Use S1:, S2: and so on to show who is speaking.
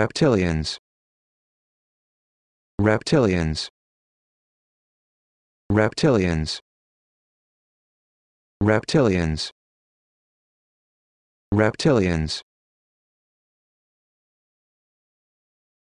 S1: reptilians reptilians reptilians reptilians reptilians